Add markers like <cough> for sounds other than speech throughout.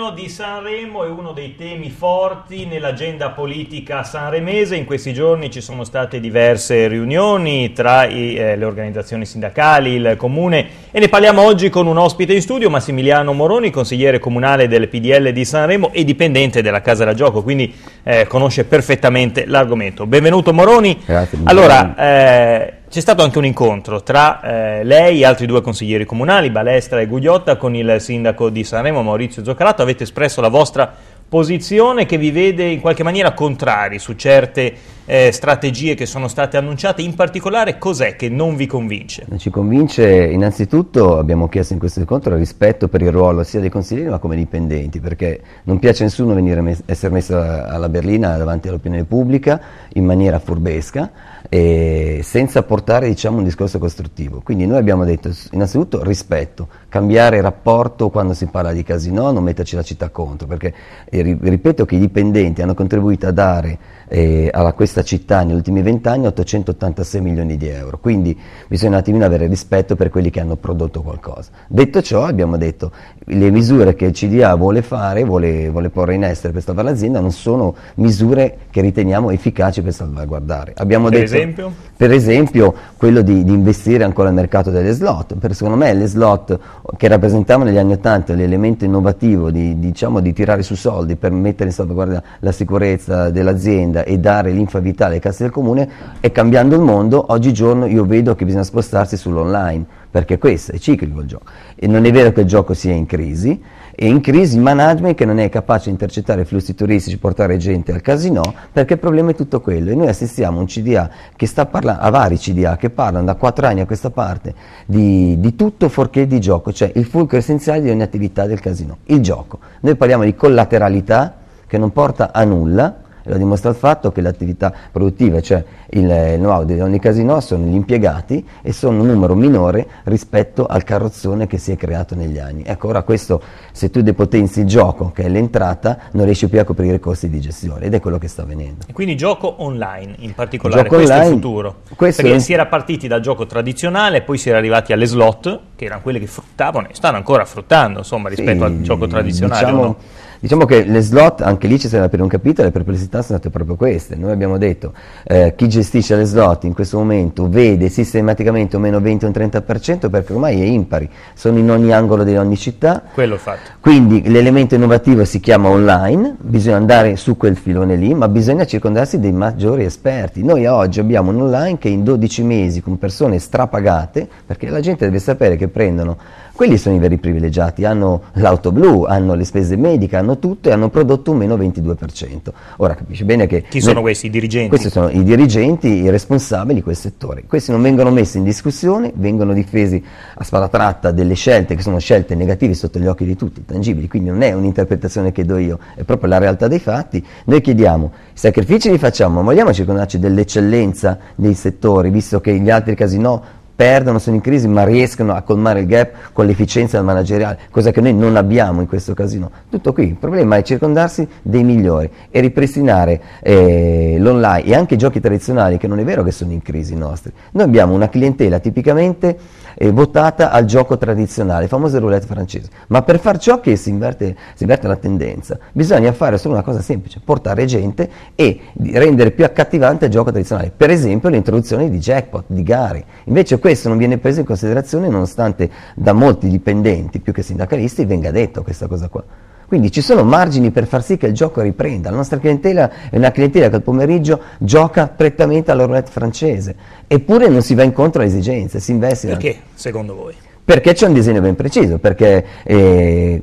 fenomeno di Sanremo è uno dei temi forti nell'agenda politica sanremese. In questi giorni ci sono state diverse riunioni tra i, eh, le organizzazioni sindacali, il comune e ne parliamo oggi con un ospite in studio, Massimiliano Moroni, consigliere comunale del PDL di Sanremo e dipendente della Casa da Gioco, quindi eh, conosce perfettamente l'argomento. Benvenuto Moroni. Grazie. Allora, eh, c'è stato anche un incontro tra eh, lei e altri due consiglieri comunali, Balestra e Gugliotta, con il sindaco di Sanremo Maurizio Zoccarato. Avete espresso la vostra posizione che vi vede in qualche maniera contrari su certe eh, strategie che sono state annunciate, in particolare cos'è che non vi convince? Non Ci convince innanzitutto, abbiamo chiesto in questo incontro, rispetto per il ruolo sia dei consiglieri ma come dipendenti, perché non piace a nessuno mes- essere messo alla berlina davanti all'opinione pubblica in maniera furbesca e senza portare diciamo, un discorso costruttivo. Quindi noi abbiamo detto innanzitutto rispetto, cambiare rapporto quando si parla di casino, non metterci la città contro, perché eh, ripeto che i dipendenti hanno contribuito a dare eh, a questa città negli ultimi vent'anni 886 milioni di euro, quindi bisogna un attimino avere rispetto per quelli che hanno prodotto qualcosa. Detto ciò abbiamo detto le misure che il CDA vuole fare, vuole, vuole porre in essere per salvare l'azienda non sono misure che riteniamo efficaci per salvaguardare. Abbiamo per, detto, esempio? per esempio quello di, di, investire ancora nel mercato delle slot, per, secondo me le slot che rappresentavano negli anni 80 l'elemento innovativo di, diciamo, di tirare su soldi per mettere in salvaguardia la sicurezza dell'azienda, azienda e dare linfa vitale alle casse del comune è cambiando il mondo, oggigiorno io vedo che bisogna spostarsi sull'online, perché questo è ciclico il gioco. E non è vero che il gioco sia in crisi, è in crisi il management che non è capace di intercettare i flussi turistici, portare gente al casino, perché il problema è tutto quello. E noi assistiamo a un CDA che sta parlando, a vari CDA che parlano da quattro anni a questa parte di, di tutto fuorché di gioco, cioè il fulcro essenziale di ogni attività del casino, il gioco. Noi parliamo di collateralità che non porta a nulla, lo dimostra il fatto che l'attività produttiva, cioè il, know-how di ogni casino, sono gli impiegati e sono un numero minore rispetto al carrozzone che si è creato negli anni. Ecco, ora questo, se tu depotenzi il gioco, che è l'entrata, non riesci più a coprire i costi di gestione ed è quello che sta avvenendo. E quindi gioco online in particolare, gioco questo online, è il futuro. Perché è... si era partiti dal gioco tradizionale, poi si era arrivati alle slot, che erano quelle che fruttavano e stanno ancora fruttando, insomma, rispetto sì, al gioco tradizionale. Diciamo, no? Diciamo che le slot, anche lì ci sarà per un capitolo, le perplessità sono state proprio queste. Noi abbiamo detto, eh, chi gestisce le slot in questo momento vede sistematicamente o meno 20 o un 30% perché ormai è impari, sono in ogni angolo di ogni città. Quello fatto. Quindi l'elemento innovativo si chiama online, bisogna andare su quel filone lì, ma bisogna circondarsi dei maggiori esperti. Noi oggi abbiamo un online che in 12 mesi con persone strapagate, perché la gente deve sapere che prendono quelli sono i veri privilegiati, hanno l'auto blu, hanno le spese mediche, hanno tutto e hanno prodotto un meno 22%. Ora capisci bene che... Chi sono questi? I dirigenti? Questi sono i dirigenti, i responsabili di quel settore. Questi non vengono messi in discussione, vengono difesi a sparatratta delle scelte che sono scelte negative sotto gli occhi di tutti, tangibili, quindi non è un'interpretazione che do io, è proprio la realtà dei fatti. Noi chiediamo, sacrifici li facciamo, ma vogliamo circondarci dell'eccellenza dei settori, visto che gli altri casinò perdono, sono in crisi, ma riescono a colmare il gap con l'efficienza manageriale, cosa che noi non abbiamo in questo casino. Tutto qui, il problema è circondarsi dei migliori e ripristinare eh, l'online e anche i giochi tradizionali, che non è vero che sono in crisi i nostri. Noi abbiamo una clientela tipicamente eh, votata al gioco tradizionale, famosa roulette francese, ma per far ciò che si inverte, si inverte la tendenza, bisogna fare solo una cosa semplice, portare gente e rendere più accattivante il gioco tradizionale, per esempio l'introduzione di jackpot, di gare. Invece questo non viene preso in considerazione nonostante da molti dipendenti, più che sindacalisti, venga detto questa cosa qua. Quindi ci sono margini per far sì che il gioco riprenda. La nostra clientela è una clientela che al pomeriggio gioca prettamente alla roulette francese, eppure non si va incontro alle esigenze, si investe. Perché, secondo voi? Perché c'è un disegno ben preciso, perché eh,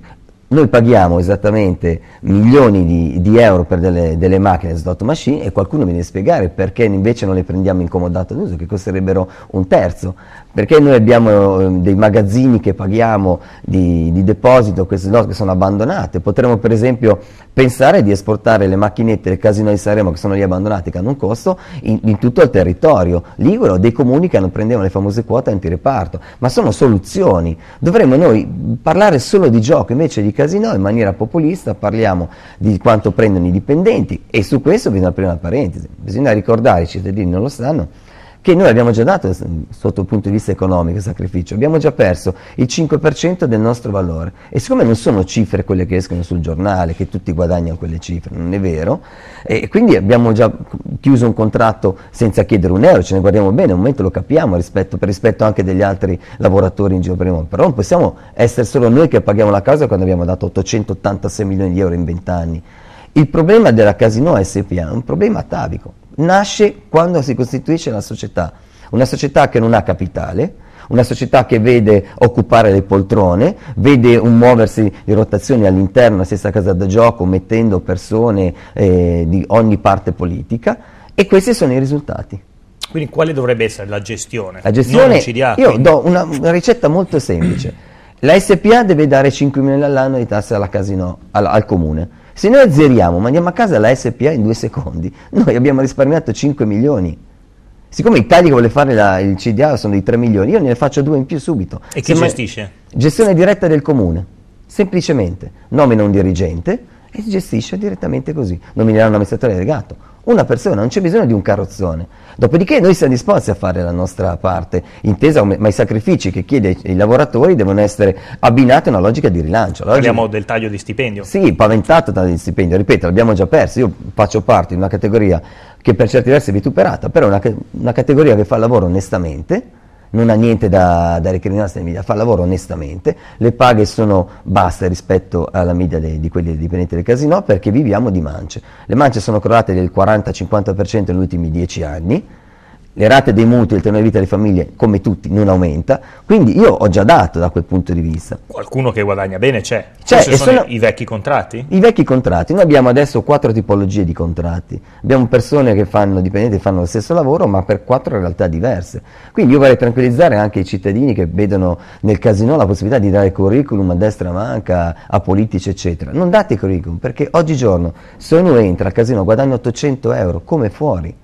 noi paghiamo esattamente milioni di, di euro per delle, delle, macchine slot machine e qualcuno viene a spiegare perché invece non le prendiamo in comodato d'uso che costerebbero un terzo perché noi abbiamo ehm, dei magazzini che paghiamo di, di deposito, queste nostre che sono abbandonate, potremmo per esempio pensare di esportare le macchinette del casino di Sanremo che sono lì abbandonate, che hanno un costo, in, in tutto il territorio ligure dei comuni che non prendevano le famose quote antireparto, ma sono soluzioni, dovremmo noi parlare solo di gioco invece di casino in maniera populista, parliamo di quanto prendono i dipendenti e su questo bisogna aprire una parentesi, bisogna ricordare, i cittadini non lo sanno, che noi abbiamo già dato sotto il punto di vista economico sacrificio, abbiamo già perso il 5% del nostro valore e siccome non sono cifre quelle che escono sul giornale, che tutti guadagnano quelle cifre, non è vero, e quindi abbiamo già chiuso un contratto senza chiedere un euro, ce ne guardiamo bene, un momento lo capiamo rispetto, per rispetto anche degli altri lavoratori in giro per il mondo, però non possiamo essere solo noi che paghiamo la causa quando abbiamo dato 886 milioni di euro in 20 anni. Il problema della Casino SPA è un problema atavico nasce quando si costituisce la società. Una società che non ha capitale, una società che vede occupare le poltrone, vede un muoversi di rotazioni all'interno della stessa casa da gioco, mettendo persone eh, di ogni parte politica e questi sono i risultati. Quindi quale dovrebbe essere la gestione? La gestione, CDA, io quindi. do una, una, ricetta molto semplice. La SPA deve dare 5 milioni all'anno di tasse alla casino, al, al comune se noi azzeriamo, mandiamo a casa la SPA in due secondi, noi abbiamo risparmiato 5 milioni. Siccome i tagli che vuole fare la, il CDA sono di 3 milioni, io ne faccio due in più subito. E chi Se gestisce? Ma... Gestione diretta del comune, semplicemente. Nomina un dirigente, e si gestisce direttamente così. Nominerà un amministratore delegato, una persona, non c'è bisogno di un carrozzone. Dopodiché noi siamo disposti a fare la nostra parte, intesa come, ma i sacrifici che chiede ai, lavoratori devono essere abbinati a una logica di rilancio. Logica... Parliamo del taglio di stipendio. Sì, paventato taglio di stipendio, ripeto, l'abbiamo già perso, io faccio parte di una categoria che per certi versi è vituperata, però è una, una categoria che fa il lavoro onestamente, non ha niente da, da recriminarsi ai media, fa il lavoro onestamente, le paghe sono basse rispetto alla media dei, di quelli dipendenti del casino perché viviamo di mance. Le mance sono crollate del 40-50% negli ultimi 10 anni, le rate dei mutui e il tenore di vita delle famiglie, come tutti, non aumenta. Quindi io ho già dato da quel punto di vista. Qualcuno che guadagna bene c'è. c'è sono, sono i vecchi contratti? I vecchi contratti. Noi abbiamo adesso quattro tipologie di contratti. Abbiamo persone che fanno, dipendenti che fanno lo stesso lavoro, ma per quattro realtà diverse. Quindi io vorrei tranquillizzare anche i cittadini che vedono nel casino la possibilità di dare curriculum a destra manca, a politici, eccetera. Non date curriculum, perché oggigiorno se uno entra al casino guadagna 800 euro, come fuori?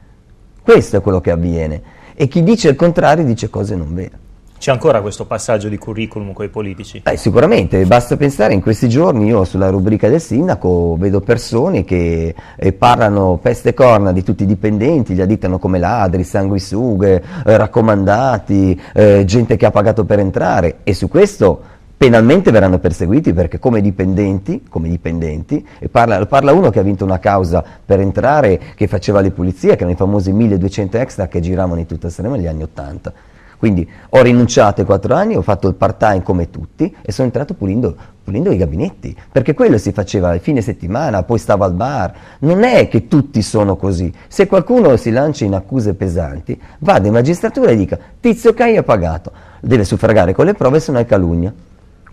Questo è quello che avviene. E chi dice il contrario dice cose non vere. C'è ancora questo passaggio di curriculum con i politici? Eh, sicuramente, basta pensare in questi giorni io sulla rubrica del sindaco vedo persone che eh, parlano peste e corna di tutti i dipendenti, li additano come ladri, sanguisughe, eh, raccomandati, eh, gente che ha pagato per entrare e su questo penalmente verranno perseguiti perché come dipendenti, come dipendenti e parla, parla, uno che ha vinto una causa per entrare, che faceva le pulizie, che erano i famosi 1200 extra che giravano in tutta Sanremo negli anni 80. Quindi ho rinunciato ai quattro anni, ho fatto il part-time come tutti e sono entrato pulendo, pulendo, i gabinetti, perché quello si faceva il fine settimana, poi stavo al bar. Non è che tutti sono così. Se qualcuno si lancia in accuse pesanti, vada in magistratura e dica Tizio Cai ha pagato, deve suffragare con le prove, se no è calunnia.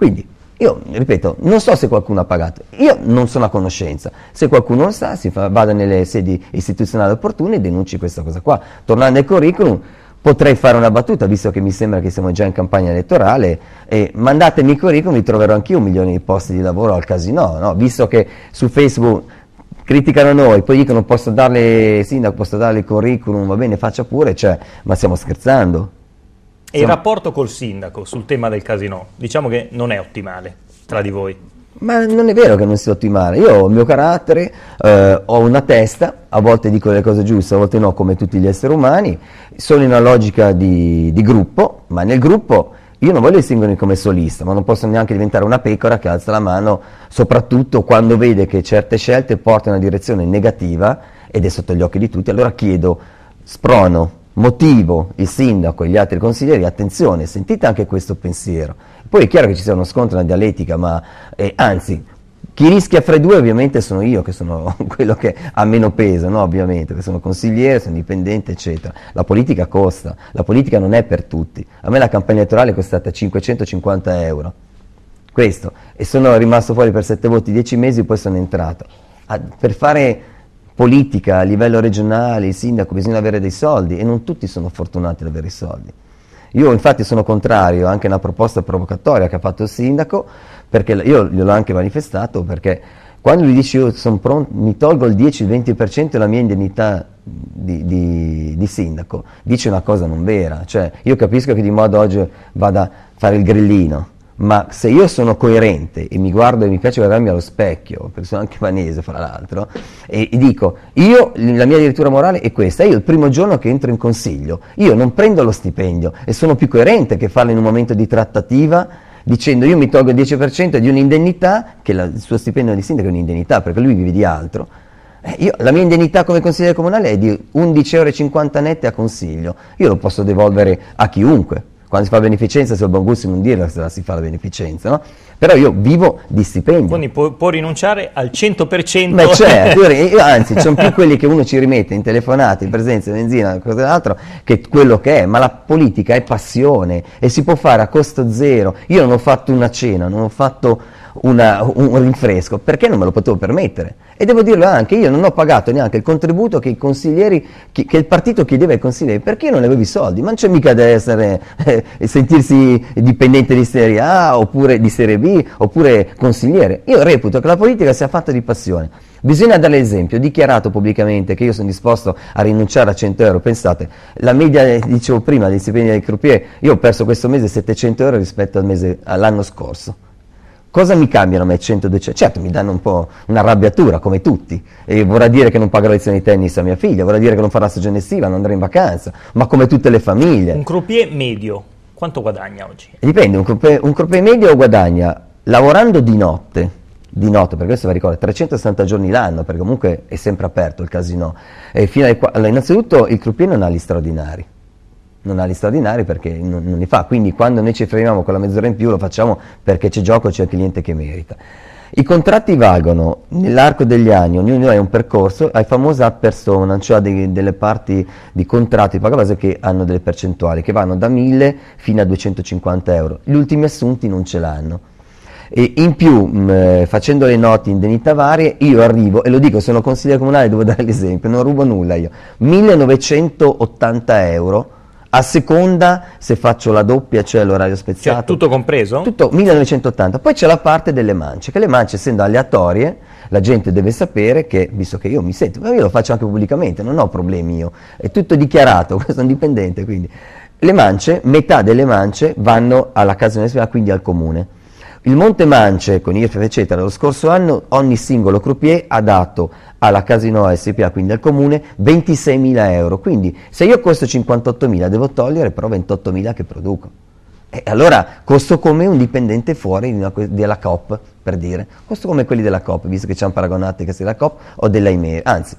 Quindi, io ripeto, non so se qualcuno ha pagato, io non sono a conoscenza. Se qualcuno lo sa, fa, vada nelle sedi istituzionali opportune e denunci questa cosa qua. Tornando al curriculum, potrei fare una battuta, visto che mi sembra che siamo già in campagna elettorale, e mandatemi il curriculum, vi troverò anch'io un milione di posti di lavoro al casino, no? visto che su Facebook criticano noi, poi dicono posso darle, sindaco, posso darle il curriculum, va bene, faccia pure, cioè, ma stiamo scherzando? E il rapporto col sindaco sul tema del casino, diciamo che non è ottimale tra di voi. Ma non è vero che non sia ottimale, io ho il mio carattere, eh, ho una testa, a volte dico le cose giuste, a volte no, come tutti gli esseri umani, sono in una logica di, di gruppo, ma nel gruppo io non voglio distinguermi come solista, ma non posso neanche diventare una pecora che alza la mano, soprattutto quando vede che certe scelte portano in una direzione negativa ed è sotto gli occhi di tutti, allora chiedo, sprono, motivo il sindaco e gli altri consiglieri, attenzione, sentite anche questo pensiero. Poi è chiaro che ci sia uno scontro, una dialettica, ma eh, anzi, chi rischia fra i due ovviamente sono io, che sono <laughs> quello che ha meno peso, no? ovviamente, che sono consigliere, sono dipendente, eccetera. La politica costa, la politica non è per tutti. A me la campagna elettorale è costata 550 euro, questo, e sono rimasto fuori per 7 voti 10 mesi, poi sono entrato. A, ah, per fare politica a livello regionale, il sindaco, bisogna avere dei soldi e non tutti sono fortunati ad avere i soldi. Io infatti sono contrario anche a una proposta provocatoria che ha fatto il sindaco, perché io gliel'ho anche manifestato, perché quando gli dici io pronto, mi tolgo il 10-20% della mia indennità di, di, di, sindaco, dice una cosa non vera. Cioè, io capisco che di modo oggi vada a fare il grillino, ma se io sono coerente e mi guardo e mi piace guardarmi allo specchio, perché sono anche vanese fra l'altro, e, e, dico, io, la mia addirittura morale è questa, io il primo giorno che entro in consiglio, io non prendo lo stipendio e sono più coerente che farlo in un momento di trattativa dicendo io mi tolgo il 10% di un'indennità, che la, il suo stipendio di sindaco è un'indennità perché lui vive di altro, eh, io, la mia indennità come consigliere comunale è di 11,50 euro nette a consiglio, io lo posso devolvere a chiunque, quando si fa beneficenza, se ho buon gusto non dirlo se la si fa la beneficenza, no? Però io vivo di stipendi. Quindi può, può rinunciare al 100%. Ma certo, <laughs> anzi, ci sono più quelli che uno ci rimette in telefonate, in presenza, di benzina, d'altro, che quello che è. Ma la politica è passione e si può fare a costo zero. Io non ho fatto una cena, non ho fatto una, un rinfresco, perché non me lo potevo permettere. E devo dirlo anche, io non ho pagato neanche il contributo che, che, che il partito chiedeva ai consiglieri, perché io non avevo i soldi, ma non c'è mica da essere, eh, sentirsi dipendente di Serie A oppure di Serie B oppure consigliere. Io reputo che la politica sia fatta di passione. Bisogna dare l'esempio, ho dichiarato pubblicamente che io sono disposto a rinunciare a 100 euro, pensate, la media, dicevo prima, degli stipendi dei croupier, io ho perso questo mese 700 euro rispetto al mese, all'anno scorso. Cosa mi cambiano a me 100, 200? Certo, mi danno un po' una arrabbiatura, come tutti. E vorrà dire che non pagherò lezioni di tennis a mia figlia, vorrà dire che non farà stagione estiva, non andrà in vacanza, ma come tutte le famiglie. Un croupier medio, quanto guadagna oggi? Dipende, un croupier, un croupier medio guadagna lavorando di notte, di notte, perché questo vi ricordo, 360 giorni l'anno, perché comunque è sempre aperto il casino. E fino ai, innanzitutto il croupier non ha gli straordinari non ha gli straordinari perché non, non, li fa. Quindi quando noi ci fermiamo con la mezz'ora in più lo facciamo perché c'è gioco, c'è il cliente che merita. I contratti valgono nell'arco degli anni, ognuno ha un percorso, hai famosa persona, cioè dei, delle parti di contratto di paga base che hanno delle percentuali che vanno da 1000 fino a 250 euro. Gli ultimi assunti non ce l'hanno. E in più, mh, mm, eh, facendo le note indennità varie, io arrivo, e lo dico, sono consigliere comunale, devo dare l'esempio, non rubo nulla io, 1980 euro a seconda se faccio la doppia, cioè l'orario spezzato. Cioè, tutto compreso? Tutto 1980. Poi c'è la parte delle mance, che le mance essendo aleatorie, la gente deve sapere che, visto che io mi sento, ma io lo faccio anche pubblicamente, non ho problemi io, è tutto dichiarato, sono <laughs> dipendente, quindi. Le mance, metà delle mance vanno alla casa universitaria, quindi al comune. Il Monte Mance con IRF eccetera, lo scorso anno ogni singolo croupier ha dato alla Casino SPA, quindi al comune, 26.000 euro. Quindi se io costo 58.000 devo togliere però 28.000 che produco. E allora costo come un dipendente fuori di una, della COP, per dire. Costo come quelli della COP, visto che ci hanno paragonati che della COP o dell'Aimea. Anzi,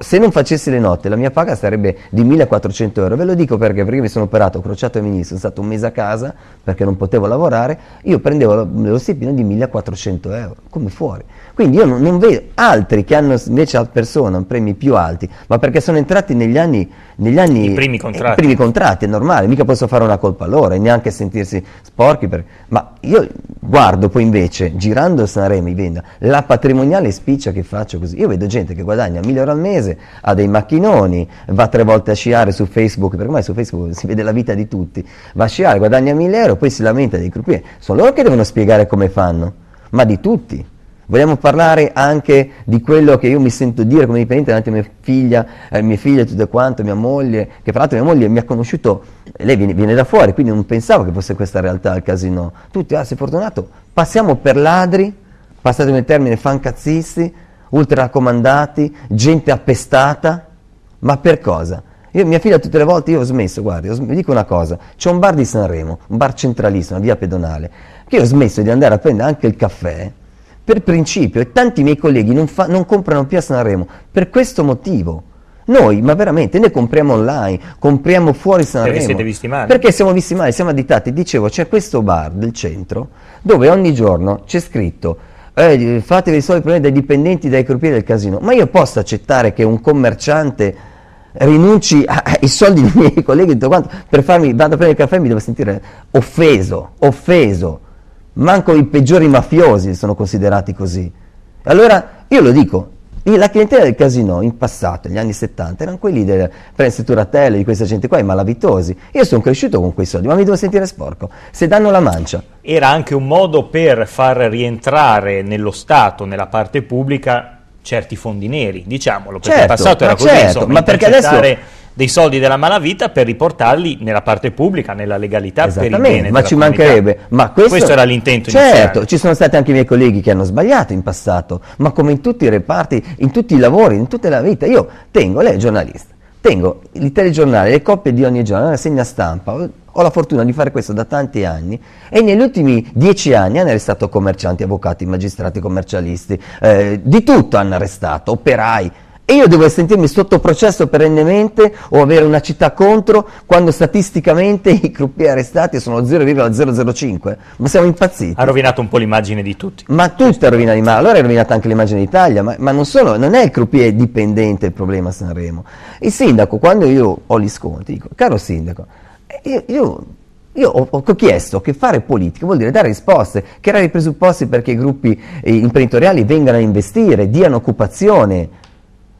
se non facessi le notte la mia paga sarebbe di 1400 euro, ve lo dico perché, perché mi sono operato crociato e ministro sono stato un mese a casa perché non potevo lavorare, io prendevo lo, lo stipendio di 1400 euro, come fuori. Quindi io non, non, vedo altri che hanno invece a persona premi più alti, ma perché sono entrati negli anni, negli anni i primi eh, contratti. I primi contratti, è normale, mica posso fare una colpa loro e neanche sentirsi sporchi, per, ma io guardo poi invece, girando Sanremo, venda, la patrimoniale spiccia che faccio così, io vedo gente che guadagna 1000 euro al mese, mese, ha dei macchinoni, va tre volte a sciare su Facebook, perché ormai su Facebook si vede la vita di tutti, va a sciare, guadagna 1000 euro, poi si lamenta dei croupier. Sono loro che devono spiegare come fanno, ma di tutti. Vogliamo parlare anche di quello che io mi sento dire come dipendente davanti a mia figlia, eh, mia figlia e tutto quanto, mia moglie, che fra l'altro mia moglie mi ha conosciuto, lei viene, viene, da fuori, quindi non pensavo che fosse questa realtà il casino. Tutti, ah sei fortunato, passiamo per ladri, passatemi il termine, fancazzisti, ultra raccomandati, gente appestata, ma per cosa? Io, mia figlia tutte le volte, io ho smesso, guardi, vi dico una cosa, c'è un bar di Sanremo, un bar centralista, una via pedonale, che io ho smesso di andare a prendere anche il caffè per principio e tanti miei colleghi non, fa, non comprano più a Sanremo per questo motivo. Noi, ma veramente, noi compriamo online, compriamo fuori Sanremo. Perché siete visti male. Perché siamo visti male, siamo additati. Dicevo, c'è questo bar del centro dove ogni giorno c'è scritto eh, fatevi risolvere i problemi dai dipendenti, dai croupieri del casino. Ma io posso accettare che un commerciante rinunci ai soldi dei miei colleghi tutto quanto, per farmi, vado a prendere il caffè e mi devo sentire offeso, offeso. Manco i peggiori mafiosi sono considerati così. Allora io lo dico, la clientela del casino in passato, negli anni 70, erano quelli del Prense Turatello, di questa gente qua, i malavitosi. Io sono cresciuto con quei soldi, ma mi devo sentire sporco. Se danno la mancia. Era anche un modo per far rientrare nello Stato, nella parte pubblica, certi fondi neri, diciamolo, perché certo, in passato era così, certo, insomma, ma perché adesso dei soldi della malavita per riportarli nella parte pubblica, nella legalità, per il bene ma ci comunità. mancherebbe. Ma questo, questo era l'intento certo, iniziale. Certo, ci sono stati anche i miei colleghi che hanno sbagliato in passato, ma come in tutti i reparti, in tutti i lavori, in tutta la vita, io tengo, lei è giornalista, tengo i telegiornali, le coppie di ogni giorno, la segna stampa, ho la fortuna di fare questo da tanti anni e negli ultimi dieci anni hanno arrestato commercianti, avvocati, magistrati, commercialisti, eh, di tutto hanno arrestato, operai, e io devo sentirmi sotto processo perennemente o avere una città contro quando statisticamente i gruppi arrestati sono 0,005? Ma siamo impazziti. Ha rovinato un po' l'immagine di tutti. Ma tutti ha rovinato, ma allora è rovinata anche l'immagine d'Italia, ma, ma non solo, non è il croupier dipendente il problema a Sanremo. Il sindaco, quando io ho gli sconti, dico, caro sindaco, io, io io ho, ho, chiesto che fare politica vuol dire dare risposte, creare i presupposti perché i gruppi eh, imprenditoriali vengano a investire, diano occupazione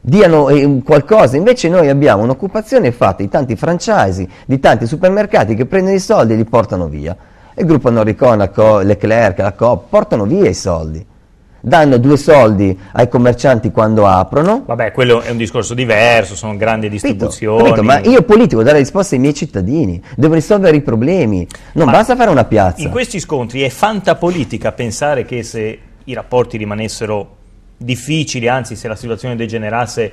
diano eh, qualcosa. Invece noi abbiamo un'occupazione fatta di tanti franchise, di tanti supermercati che prendono i soldi e li portano via. Il gruppo Noricona, Co, Leclerc, la Coop portano via i soldi. Danno due soldi ai commercianti quando aprono. Vabbè, quello è un discorso diverso, sono grandi distribuzioni. Capito, capito, ma io politico dare risposte ai miei cittadini, devo risolvere i problemi. Non ma basta fare una piazza. In questi scontri è fantapolitica pensare che se i rapporti rimanessero difficili, anzi se la situazione degenerasse,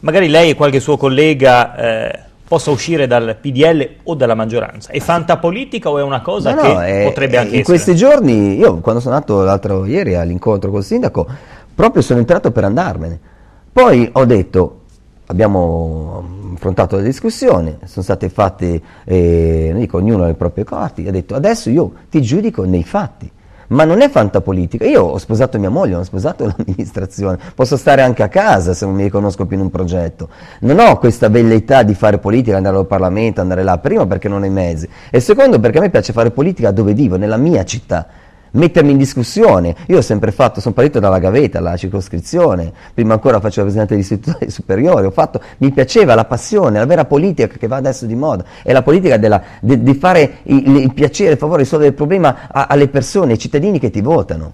magari lei e qualche suo collega eh, possa uscire dal PDL o dalla maggioranza. È fantapolitica o è una cosa no, che no, è, potrebbe è, anche in questi giorni, io quando sono andato l'altro ieri all'incontro col sindaco, proprio sono entrato per andarmene. Poi ho detto, abbiamo affrontato la discussione, sono state fatte, eh, non dico ognuno le proprie corti, ha detto adesso io ti giudico nei fatti ma non è fantapolitica. Io ho sposato mia moglie, ho sposato <laughs> l'amministrazione, posso stare anche a casa se non mi riconosco più in un progetto. Non ho questa velleità di fare politica, andare al Parlamento, andare là, primo perché non ho i mezzi e secondo perché a me piace fare politica dove vivo, nella mia città mettermi in discussione. Io ho sempre fatto, sono partito dalla gavetta, dalla circoscrizione, prima ancora facevo la presidente dell'istituto <laughs> superiore, ho fatto, mi piaceva la passione, la vera politica che va adesso di moda, è la politica della, di, di fare il, il, piacere, il favore, risolvere il problema a, alle persone, ai cittadini che ti votano.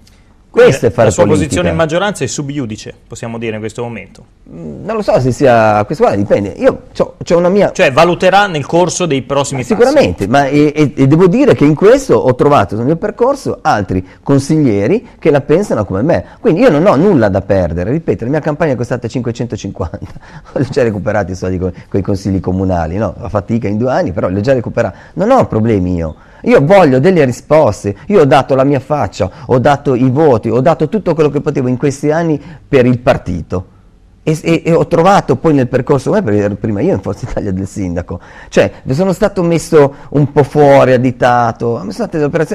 Questo è fare La sua politica. posizione in maggioranza è subiudice, possiamo dire, in questo momento. Mm, non lo so se sia... Questo qua dipende. Io ho una mia... Cioè valuterà nel corso dei prossimi ma Sicuramente, passi. ma e, e, devo dire che in questo ho trovato nel mio percorso altri consiglieri che la pensano come me. Quindi io non ho nulla da perdere. Ripeto, la mia campagna è costata 550. ho <laughs> già recuperato i soldi con, con i consigli comunali, no? A fatica in due anni, però li ho già recuperati. Non ho problemi io. Io voglio delle risposte, io ho dato la mia faccia, ho dato i voti, ho dato tutto quello che potevo in questi anni per il partito. E, e, e ho trovato poi nel percorso, perché ero prima io in Forza Italia del sindaco, cioè sono stato messo un po' fuori, additato,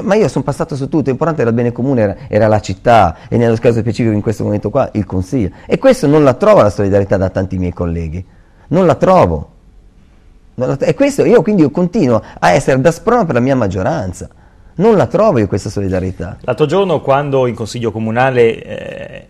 ma io sono passato su tutto, l'importante era il bene comune, era, era la città e nello caso specifico in questo momento qua il Consiglio. E questo non la trovo la solidarietà da tanti miei colleghi, non la trovo. E questo io quindi continuo a essere da sprona per la mia maggioranza. Non la trovo io questa solidarietà. L'altro giorno quando in Consiglio Comunale eh,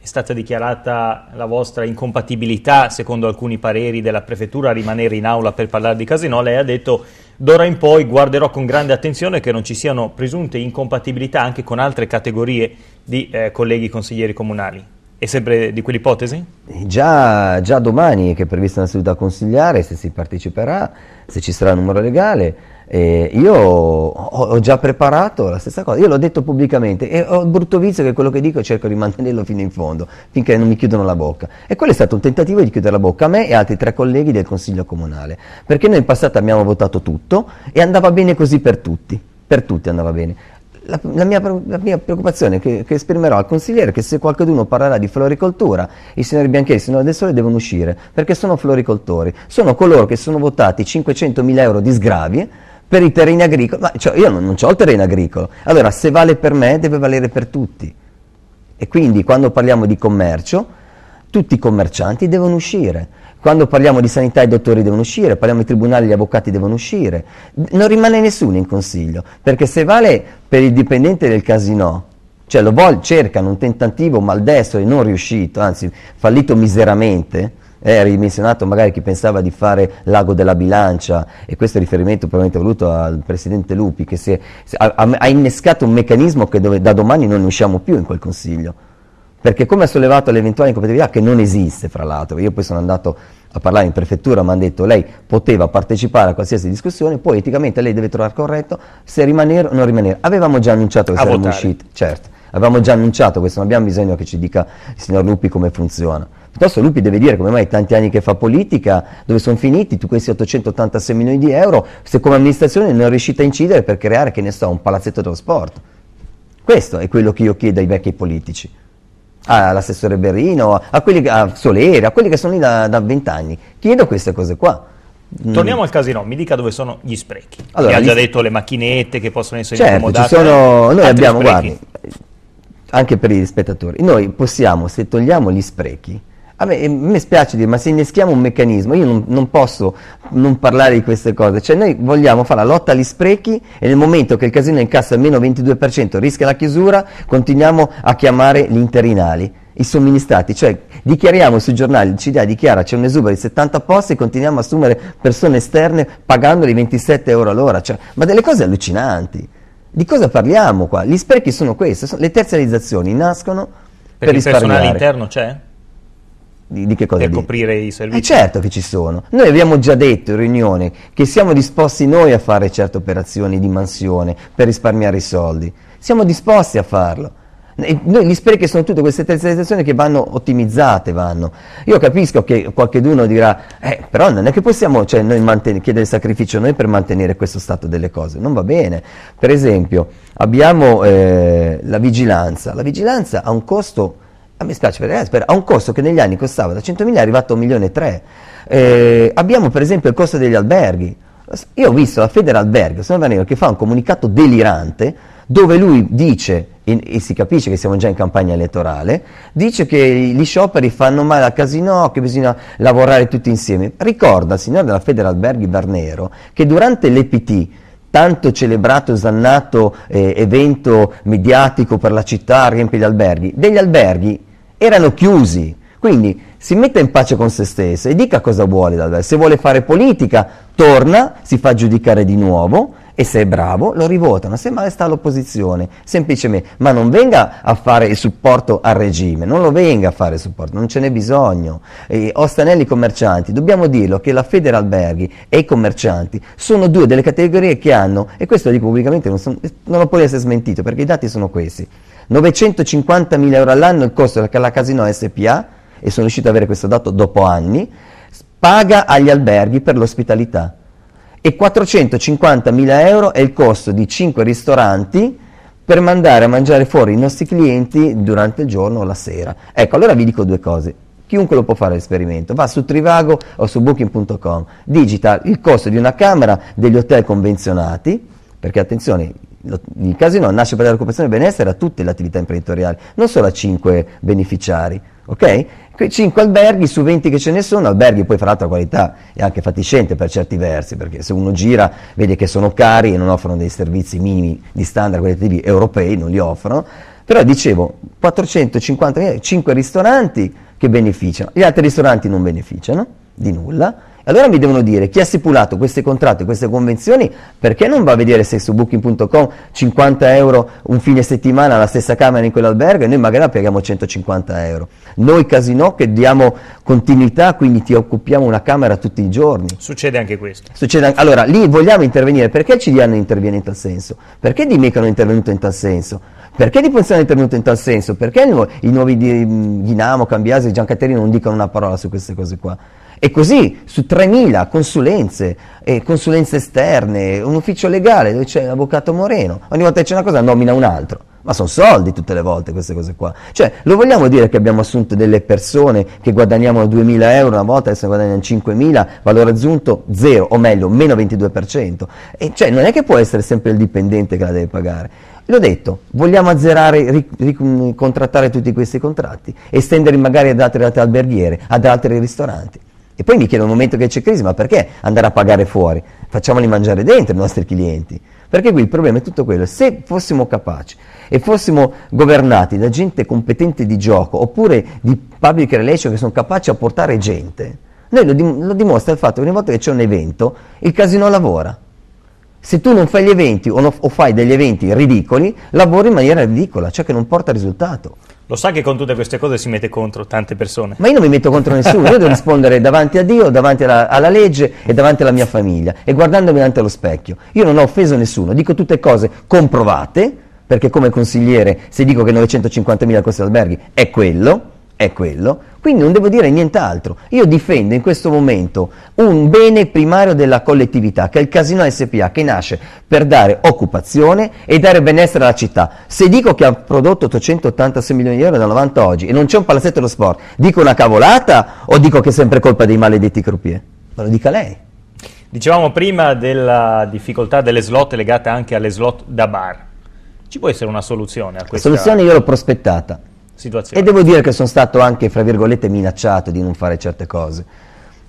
è stata dichiarata la vostra incompatibilità, secondo alcuni pareri della Prefettura, a rimanere in aula per parlare di Casinò, lei ha detto d'ora in poi guarderò con grande attenzione che non ci siano presunte incompatibilità anche con altre categorie di eh, colleghi consiglieri comunali. È sempre di quell'ipotesi? Già, già, domani che è prevista una seduta consigliare, se si parteciperà, se ci sarà il numero legale. Eh, io ho, ho, già preparato la stessa cosa, io l'ho detto pubblicamente e ho il brutto vizio che quello che dico cerco di mantenerlo fino in fondo, finché non mi chiudono la bocca. E quello è stato un tentativo di chiudere la bocca a me e altri tre colleghi del Consiglio Comunale, perché noi in passato abbiamo votato tutto e andava bene così per tutti per tutti andava bene. La, la, mia, la, mia, preoccupazione che, che, esprimerò al consigliere è che se qualcuno parlerà di floricoltura, i signori Biancheri e i signori del Sole devono uscire, perché sono floricoltori, sono coloro che sono votati 500.000 euro di sgravi per i terreni agricoli, ma cioè, io non, non ho il terreno agricolo, allora se vale per me deve valere per tutti. E quindi quando parliamo di commercio, tutti i commercianti devono uscire quando parliamo di sanità i dottori devono uscire, parliamo di tribunali gli avvocati devono uscire. Non rimane nessuno in consiglio, perché se vale per il dipendente del casino, cioè lo vol- cercano un tentativo maldestro e non riuscito, anzi fallito miseramente, eh, ridimensionato magari chi pensava di fare l'ago della bilancia e questo è riferimento probabilmente voluto al presidente Lupi che si è, ha, ha, innescato un meccanismo che dove, da domani non ne usciamo più in quel consiglio perché come ha sollevato l'eventuale incompatibilità, che non esiste fra l'altro, io poi sono andato a parlare in prefettura, mi hanno detto lei poteva partecipare a qualsiasi discussione, poi eticamente lei deve trovare corretto se rimanere o non rimanere. Avevamo già annunciato che saremmo usciti, certo, avevamo già annunciato questo, non abbiamo bisogno che ci dica il signor Lupi come funziona. Piuttosto Lupi deve dire come mai tanti anni che fa politica, dove sono finiti tu questi 886 milioni di euro, se come amministrazione non è riuscite a incidere per creare, che ne so, un palazzetto dello sport. Questo è quello che io chiedo ai vecchi politici all'assessore Berrino, a, quelli, a Solera, a quelli che sono lì da vent'anni. Chiedo queste cose qua. Mm. Torniamo mm. al casino, mi dica dove sono gli sprechi. Allora, ha già detto le macchinette che possono essere certo, incomodate. Sono... Noi abbiamo, sprechi. guardi, anche per gli spettatori, noi possiamo, se togliamo gli sprechi, a me, a eh, me, spiace dire, ma se inneschiamo un meccanismo, io non, non, posso non parlare di queste cose. Cioè noi vogliamo fare la lotta agli sprechi e nel momento che il casino incassa almeno 22%, rischia la chiusura, continuiamo a chiamare gli interinali, i somministrati. Cioè dichiariamo sui giornali, il CDA dichiara c'è un esubero di 70 posti e continuiamo a assumere persone esterne pagandoli 27 euro all'ora. Cioè, ma delle cose allucinanti. Di cosa parliamo qua? Gli sprechi sono questi, sono, le terzializzazioni nascono Perché per risparmiare. Perché il personale interno c'è? di, di che cosa? Per coprire i eh, servizi. Eh certo che ci sono. Noi abbiamo già detto in riunione che siamo disposti noi a fare certe operazioni di mansione per risparmiare i soldi. Siamo disposti a farlo. Noi, gli sprechi sono tutte queste terzializzazioni che vanno ottimizzate, vanno. Io capisco che qualcuno dirà, eh, però non è che possiamo cioè, manten- chiedere sacrificio noi per mantenere questo stato delle cose, non va bene. Per esempio, abbiamo eh, la vigilanza, la vigilanza ha un costo mi spiace per Esper, ha un costo che negli anni costava da 100.000 è arrivato a 1.300.000. milione Eh, abbiamo per esempio il costo degli alberghi. Io ho visto la Federalberg, sono Danilo, che fa un comunicato delirante dove lui dice, e, e, si capisce che siamo già in campagna elettorale, dice che gli scioperi fanno male al casino, che bisogna lavorare tutti insieme. Ricorda il signor della Federalberghi Barnero che durante l'EPT, tanto celebrato e osannato eh, evento mediatico per la città, riempie gli alberghi, degli alberghi erano chiusi. Quindi si metta in pace con se stesso e dica cosa vuole dal Se vuole fare politica, torna, si fa giudicare di nuovo e se è bravo lo rivotano, se male sta all'opposizione, semplicemente. Ma non venga a fare il supporto al regime, non lo venga a fare il supporto, non ce n'è bisogno. E Ostanelli commercianti, dobbiamo dirlo che la Federalberghi e i commercianti sono due delle categorie che hanno, e questo lo dico pubblicamente, non, sono, non lo può essere smentito perché i dati sono questi. 950.000 euro all'anno il costo che la Casino SPA, e sono riuscito ad avere questo dato dopo anni, paga agli alberghi per l'ospitalità. E 450.000 euro è il costo di 5 ristoranti per mandare a mangiare fuori i nostri clienti durante il giorno o la sera. Ecco, allora vi dico due cose. Chiunque lo può fare l'esperimento, va su Trivago o su booking.com, digita il costo di una camera degli hotel convenzionati, perché attenzione, il casino nasce per la recuperazione del benessere a tutte le attività imprenditoriali, non solo a 5 beneficiari. Okay? 5 alberghi su 20 che ce ne sono, alberghi poi fra l'altro la qualità è anche fatiscente per certi versi, perché se uno gira vede che sono cari e non offrono dei servizi minimi di standard qualitativi europei, non li offrono, però dicevo 450 5 eh, ristoranti che beneficiano, gli altri ristoranti non beneficiano di nulla, allora mi devono dire chi ha stipulato questi contratti, queste convenzioni, perché non va a vedere se su booking.com 50 euro un fine settimana alla stessa camera in quell'albergo e noi magari la paghiamo 150 euro. Noi casino che diamo continuità, quindi ti occupiamo una camera tutti i giorni. Succede anche questo. Succede anche, allora lì vogliamo intervenire, perché CDA non interviene in tal senso? Perché Dimeca non è intervenuto in tal senso? Perché di Ponziano è intervenuto in tal senso? Perché i nuovi di mhmm, Ghinamo, Cambiasi e Giancaterino non dicono una parola su queste cose qua? E così su 3.000 consulenze, eh, consulenze esterne, un ufficio legale dove c'è l'avvocato Moreno, ogni volta che c'è una cosa nomina un altro. Ma sono soldi tutte le volte queste cose qua. Cioè, lo vogliamo dire che abbiamo assunto delle persone che guadagnavano 2.000 euro una volta, adesso guadagnano 5.000, valore aggiunto zero, o meglio, meno 22%. E cioè, non è che può essere sempre il dipendente che la deve pagare. L'ho detto, vogliamo azzerare, ricontrattare tutti questi contratti, estenderli magari ad altre realtà alberghiere, ad altri ristoranti. E poi mi chiedo al momento che c'è crisi, ma perché andare a pagare fuori? Facciamoli mangiare dentro i nostri clienti. Perché qui il problema è tutto quello. Se fossimo capaci e fossimo governati da gente competente di gioco oppure di public relations che sono capaci a portare gente, noi lo, dim- lo dimostra il fatto che ogni volta che c'è un evento il casino lavora. Se tu non fai gli eventi o, no- o fai degli eventi ridicoli, lavori in maniera ridicola, cioè che non porta risultato. Lo sa che con tutte queste cose si mette contro tante persone? Ma io non mi metto contro nessuno, io devo <laughs> rispondere davanti a Dio, davanti alla, alla, legge e davanti alla mia famiglia e guardandomi davanti allo specchio. Io non ho offeso nessuno, dico tutte cose comprovate, perché come consigliere se dico che 950.000 costi alberghi è quello, è quello, quindi non devo dire nient'altro. Io difendo in questo momento un bene primario della collettività, che è il casino SPA, che nasce per dare occupazione e dare benessere alla città. Se dico che ha prodotto 886 milioni di euro da 90 a oggi e non c'è un palazzetto dello sport, dico una cavolata o dico che è sempre colpa dei maledetti croupier? Ma lo dica lei. Dicevamo prima della difficoltà delle slot legate anche alle slot da bar. Ci può essere una soluzione a questa? La soluzione io l'ho prospettata situazione. E devo dire che sono stato anche, fra virgolette, minacciato di non fare certe cose.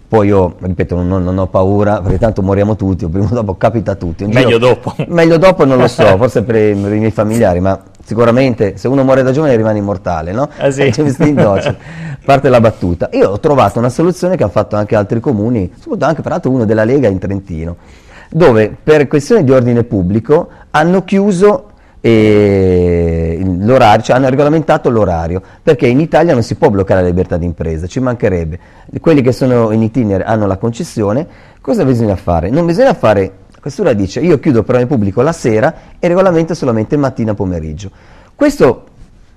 Poi io, ripeto, non, non ho paura, perché tanto moriamo tutti, o prima o dopo capita a tutti. Un meglio giro, dopo. <laughs> Meglio dopo non lo so, <laughs> forse per i, per i, miei familiari, ma sicuramente se uno muore da giovane rimane immortale, no? Ah sì. <laughs> Cioè, Parte la battuta. Io ho trovato una soluzione che hanno fatto anche altri comuni, soprattutto anche peraltro uno della Lega in Trentino, dove per questione di ordine pubblico hanno chiuso e l'orario, cioè hanno regolamentato l'orario, perché in Italia non si può bloccare la libertà d'impresa, ci mancherebbe. Quelli che sono in itinere hanno la concessione, cosa bisogna fare? Non bisogna fare, la questura dice, io chiudo il programma pubblico la sera e regolamento solamente mattina pomeriggio. Questo,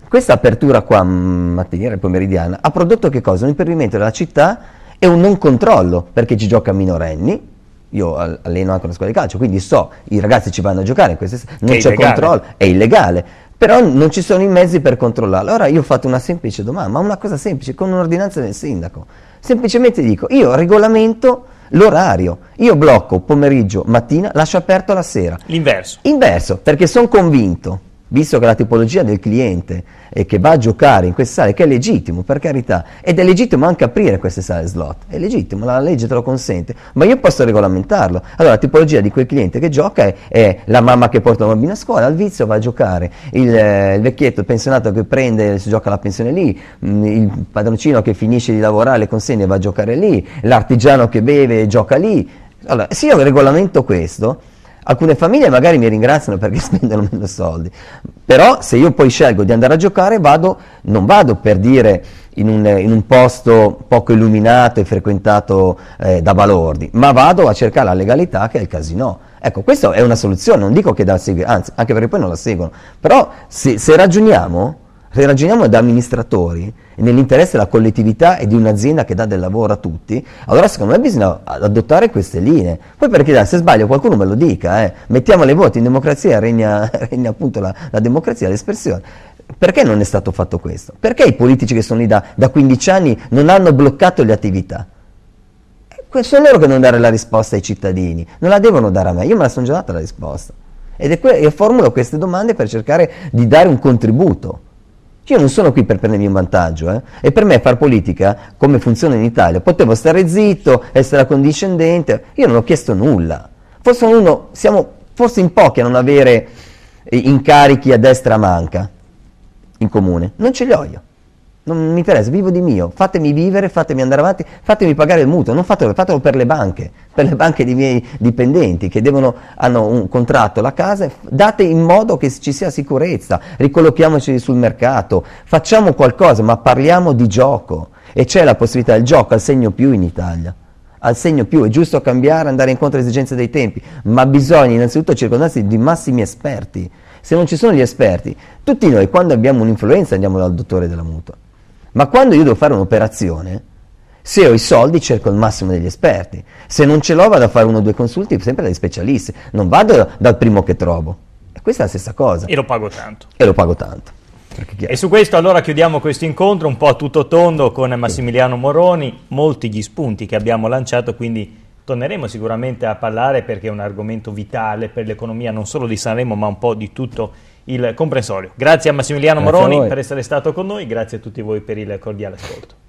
questa apertura qua, mm, mattiniera e pomeridiana, ha prodotto che cosa? Un impedimento della città e un non controllo, perché ci gioca minorenni, io alleno anche una squadra di calcio, quindi so, i ragazzi ci vanno a giocare, in queste, non c'è controllo, è illegale, però non ci sono i mezzi per controllarlo. Allora io ho fatto una semplice domanda, ma una cosa semplice, con un'ordinanza del sindaco. Semplicemente dico, io regolamento l'orario, io blocco pomeriggio, mattina, lascio aperto la sera. L'inverso. Inverso, perché sono convinto visto che la tipologia del cliente che va a giocare in queste sale, che è legittimo per carità, ed è legittimo anche aprire queste sale slot, è legittimo, la legge te lo consente, ma io posso regolamentarlo. Allora la tipologia di quel cliente che gioca è, è la mamma che porta la bambina a scuola, al vizio va a giocare, il, eh, il vecchietto, il pensionato che prende, si gioca la pensione lì, mm, il padroncino che finisce di lavorare le consegne va a giocare lì, l'artigiano che beve gioca lì. Allora, se io regolamento questo, Alcune famiglie magari mi ringraziano perché <laughs> spendono meno soldi, però se io poi scelgo di andare a giocare vado, non vado per dire in un, in un posto poco illuminato e frequentato eh, da balordi, ma vado a cercare la legalità che è il casino. Ecco, questa è una soluzione, non dico che da seguire, anzi, anche perché poi non la seguono, però se, se ragioniamo se ragioniamo da amministratori, nell'interesse della collettività e di un'azienda che dà del lavoro a tutti, allora secondo me bisogna adottare queste linee. Poi perché se sbaglio qualcuno me lo dica, eh, mettiamo le voti in democrazia, regna, <laughs> regna appunto la, la democrazia, l'espressione. Perché non è stato fatto questo? Perché i politici che sono lì da, da 15 anni non hanno bloccato le attività? sono loro che devono dare la risposta ai cittadini, non la devono dare a me, io me la sono già data la risposta. Ed è que- io formulo queste domande per cercare di dare un contributo. Io non sono qui per prendermi un vantaggio, eh? e per me far politica, come funziona in Italia, potevo stare zitto, essere accondiscendente, io non ho chiesto nulla. Forse uno, siamo forse in pochi a non avere eh, incarichi a destra manca in comune, non ce li ho io non mi interessa, vivo di mio, fatemi vivere, fatemi andare avanti, fatemi pagare il mutuo, non fatelo, fatelo per le banche, per le banche dei miei dipendenti che devono, hanno un contratto, la casa, date in modo che ci sia sicurezza, ricollochiamoci sul mercato, facciamo qualcosa, ma parliamo di gioco e c'è la possibilità del gioco al segno più in Italia. Al segno più è giusto cambiare, andare incontro alle esigenze dei tempi, ma bisogna innanzitutto circondarsi di massimi esperti. Se non ci sono gli esperti, tutti noi quando abbiamo un'influenza andiamo dal dottore della mutua ma quando io devo fare un'operazione, se ho i soldi cerco il massimo degli esperti. Se non ce l'ho vado a fare uno o due consulti sempre dagli specialisti. Non vado dal primo che trovo. E questa è la stessa cosa. E lo pago tanto. E lo pago tanto. E su questo allora chiudiamo questo incontro un po' a tutto tondo con Massimiliano Moroni, molti gli spunti che abbiamo lanciato, quindi torneremo sicuramente a parlare perché è un argomento vitale per l'economia non solo di Sanremo ma un po' di tutto il comprensorio. Grazie a Massimiliano grazie Moroni a per essere stato con noi, grazie a tutti voi per il cordiale ascolto.